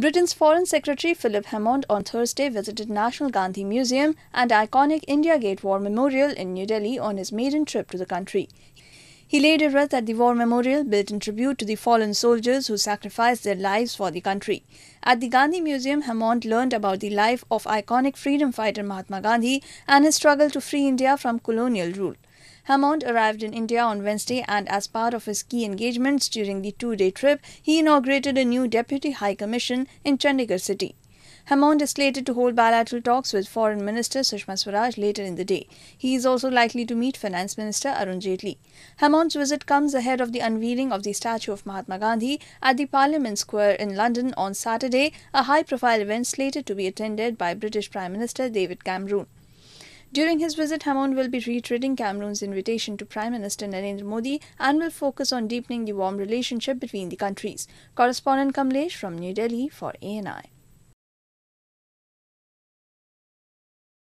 Britain's Foreign Secretary Philip Hammond on Thursday visited National Gandhi Museum and iconic India Gate War Memorial in New Delhi on his maiden trip to the country. He laid a wreath at the war memorial built in tribute to the fallen soldiers who sacrificed their lives for the country. At the Gandhi Museum, Hammond learned about the life of iconic freedom fighter Mahatma Gandhi and his struggle to free India from colonial rule. Hammond arrived in India on Wednesday, and as part of his key engagements during the two day trip, he inaugurated a new deputy high commission in Chandigarh city. Hammond is slated to hold bilateral talks with Foreign Minister Sushma Swaraj later in the day. He is also likely to meet Finance Minister Arun Jaitley. Hammond's visit comes ahead of the unveiling of the statue of Mahatma Gandhi at the Parliament Square in London on Saturday, a high profile event slated to be attended by British Prime Minister David Cameron. During his visit, Hammond will be retreading Cameroon's invitation to Prime Minister Narendra Modi and will focus on deepening the warm relationship between the countries. Correspondent Kamlesh from New Delhi for ANI.